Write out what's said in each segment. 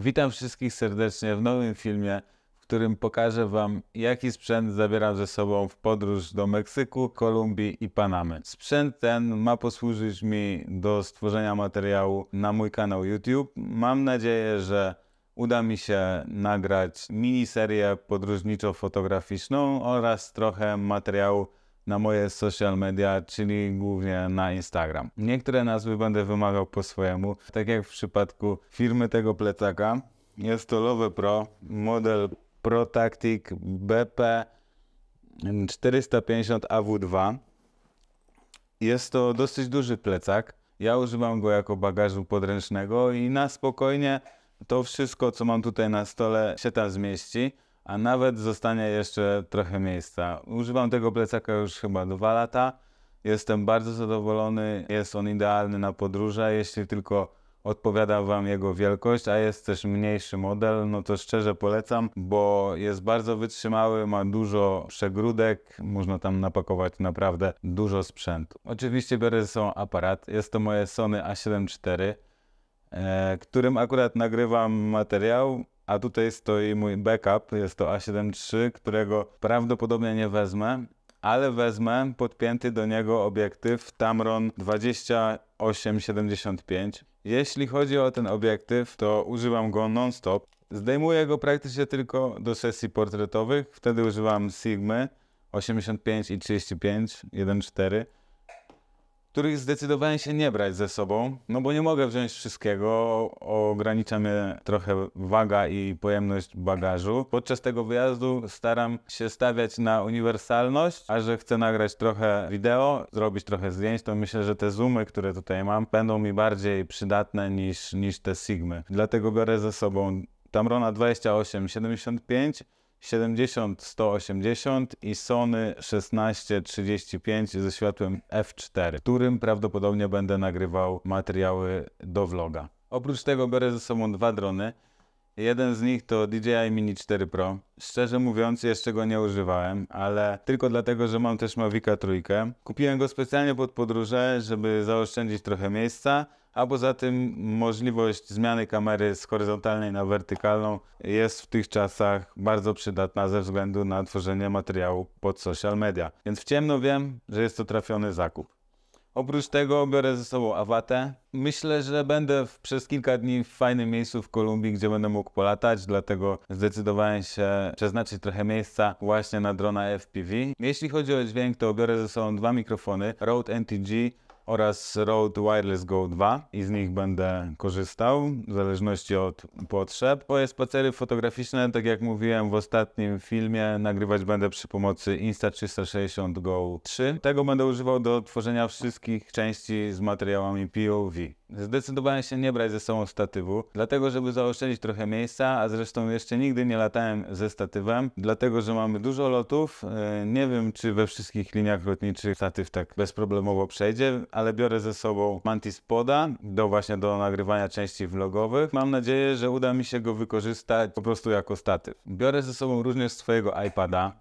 Witam wszystkich serdecznie w nowym filmie, w którym pokażę Wam, jaki sprzęt zabieram ze sobą w podróż do Meksyku, Kolumbii i Panamy. Sprzęt ten ma posłużyć mi do stworzenia materiału na mój kanał YouTube. Mam nadzieję, że uda mi się nagrać miniserię podróżniczo-fotograficzną oraz trochę materiału na moje social media, czyli głównie na Instagram. Niektóre nazwy będę wymagał po swojemu, tak jak w przypadku firmy tego plecaka. Jest to Love Pro, model ProTactic BP 450 AW2. Jest to dosyć duży plecak. Ja używam go jako bagażu podręcznego i na spokojnie to wszystko, co mam tutaj na stole, się tam zmieści a nawet zostanie jeszcze trochę miejsca. Używam tego plecaka już chyba dwa lata. Jestem bardzo zadowolony. Jest on idealny na podróże, jeśli tylko odpowiada Wam jego wielkość, a jest też mniejszy model, no to szczerze polecam, bo jest bardzo wytrzymały, ma dużo przegródek, można tam napakować naprawdę dużo sprzętu. Oczywiście biorę ze sobą aparat, jest to moje Sony A7 IV, e, którym akurat nagrywam materiał, a tutaj stoi mój backup, jest to A7 III, którego prawdopodobnie nie wezmę, ale wezmę podpięty do niego obiektyw Tamron 2875. Jeśli chodzi o ten obiektyw, to używam go non-stop. Zdejmuję go praktycznie tylko do sesji portretowych, wtedy używam Sigmy 85 i 35 1.4 których zdecydowałem się nie brać ze sobą, no bo nie mogę wziąć wszystkiego, ogranicza mnie trochę waga i pojemność bagażu. Podczas tego wyjazdu staram się stawiać na uniwersalność, a że chcę nagrać trochę wideo, zrobić trochę zdjęć, to myślę, że te zoomy, które tutaj mam, będą mi bardziej przydatne niż, niż te sigmy. Dlatego biorę ze sobą Tamrona 2875, 70 180 i Sony 1635 ze światłem f4, którym prawdopodobnie będę nagrywał materiały do vloga. Oprócz tego biorę ze sobą dwa drony. Jeden z nich to DJI Mini 4 Pro. Szczerze mówiąc, jeszcze go nie używałem, ale tylko dlatego, że mam też Mavica trójkę. Kupiłem go specjalnie pod podróże, żeby zaoszczędzić trochę miejsca, a poza tym możliwość zmiany kamery z horyzontalnej na wertykalną jest w tych czasach bardzo przydatna ze względu na tworzenie materiału pod social media. Więc w ciemno wiem, że jest to trafiony zakup. Oprócz tego biorę ze sobą awatę. Myślę, że będę w, przez kilka dni w fajnym miejscu w Kolumbii, gdzie będę mógł polatać, dlatego zdecydowałem się przeznaczyć trochę miejsca właśnie na drona FPV. Jeśli chodzi o dźwięk, to biorę ze sobą dwa mikrofony Rode NTG oraz Rode Wireless Go 2 i z nich będę korzystał w zależności od potrzeb. Moje spacery fotograficzne, tak jak mówiłem w ostatnim filmie, nagrywać będę przy pomocy Insta360 Go 3. Tego będę używał do tworzenia wszystkich części z materiałami POV. Zdecydowałem się nie brać ze sobą statywu, dlatego żeby zaoszczędzić trochę miejsca, a zresztą jeszcze nigdy nie latałem ze statywem, dlatego że mamy dużo lotów. E, nie wiem, czy we wszystkich liniach lotniczych statyw tak bezproblemowo przejdzie, ale biorę ze sobą Mantis Poda do właśnie do nagrywania części vlogowych. Mam nadzieję, że uda mi się go wykorzystać po prostu jako statyw. Biorę ze sobą również swojego iPada.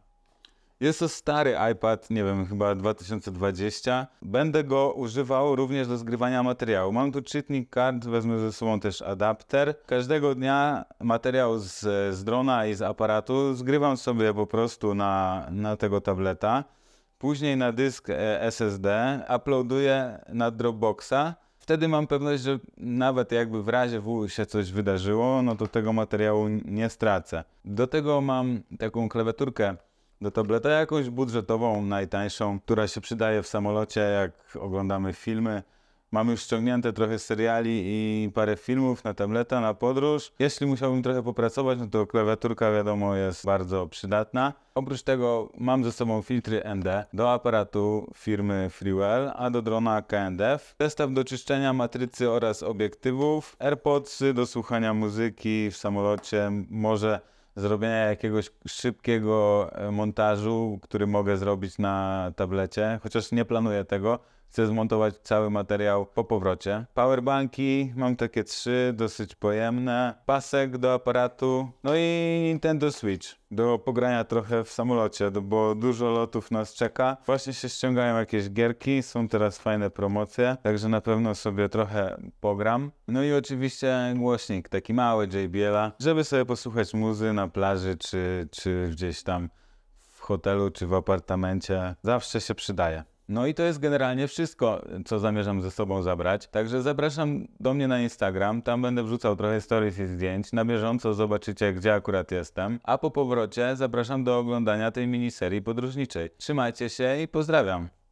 Jest to stary iPad, nie wiem, chyba 2020. Będę go używał również do zgrywania materiału. Mam tu czytnik kart, wezmę ze sobą też adapter. Każdego dnia materiał z, z drona i z aparatu zgrywam sobie po prostu na, na tego tableta później na dysk e, SSD, uploaduję na Dropboxa. Wtedy mam pewność, że nawet jakby w razie W się coś wydarzyło, no to tego materiału nie stracę. Do tego mam taką klawiaturkę do tableta, jakąś budżetową, najtańszą, która się przydaje w samolocie, jak oglądamy filmy. Mam już ściągnięte trochę seriali i parę filmów na tableta, na podróż. Jeśli musiałbym trochę popracować, no to klawiaturka wiadomo jest bardzo przydatna. Oprócz tego mam ze sobą filtry ND do aparatu firmy Freewell, a do drona KNDF, zestaw do czyszczenia matrycy oraz obiektywów, AirPods do słuchania muzyki w samolocie, może zrobienia jakiegoś szybkiego e, montażu, który mogę zrobić na tablecie, chociaż nie planuję tego. Chcę zmontować cały materiał po powrocie. Powerbanki, mam takie trzy, dosyć pojemne. Pasek do aparatu, no i Nintendo Switch do pogrania trochę w samolocie, bo dużo lotów nas czeka. Właśnie się ściągają jakieś gierki, są teraz fajne promocje, także na pewno sobie trochę pogram. No i oczywiście głośnik, taki mały JBL-a, żeby sobie posłuchać muzy na plaży czy, czy gdzieś tam w hotelu czy w apartamencie. Zawsze się przydaje. No i to jest generalnie wszystko, co zamierzam ze sobą zabrać. Także zapraszam do mnie na Instagram, tam będę wrzucał trochę stories i zdjęć. Na bieżąco zobaczycie, gdzie akurat jestem. A po powrocie zapraszam do oglądania tej miniserii podróżniczej. Trzymajcie się i pozdrawiam.